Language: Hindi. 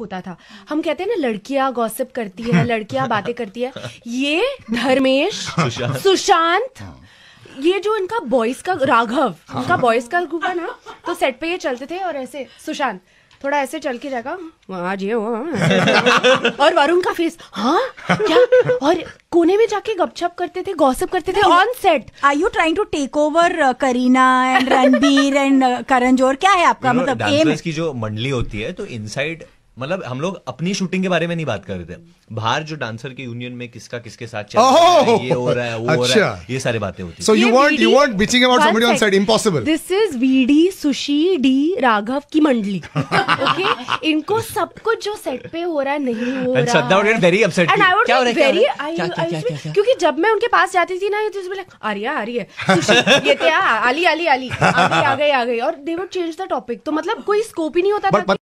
होता था हम कहते हैं ना लड़कियां गॉसिप करती है लड़कियां बातें करती है ये धर्मेश सुशांत हाँ। ये जो इनका बॉयज का राघव हाँ। इनका बॉयज का ग्रुप है ना तो सेट पे ये चलते थे और ऐसे सुशांत थोड़ा ऐसे चल के जाएगा आज ये हुआ और वरुण का फेस हाँ क्या और कोने में जाके गपशप करते थे गॉसिप करते थे on set I you trying to take over Kareena and Ranbir and Karan Johar क्या है आपका you know, मतलब एम की जो मंडली होती है तो इनसाइड मतलब हम लोग अपनी शूटिंग के बारे में नहीं बात कर रहे थे बाहर जो डांसर के यूनियन में किसका किसके साथ चल रहा है ये हो रहा है वो हो रहा है अच्छा। ये सारी बातें होती हैं so you want you want bitching about somebody on set impossible this is वीडी सुशी डी राघव की मंडली ओके इनको सब कुछ जो सेट पे हो रहा है नहीं हो रहा Shraddha would very upset and I would very क्योंकि जब मैं उनके पास जाती थी ना ये तो उसमें आर्या आ रही है ये क्या आली आली आली आ गई आ गई और they would change the topic तो मतलब कोई स्कोप ही नहीं होता था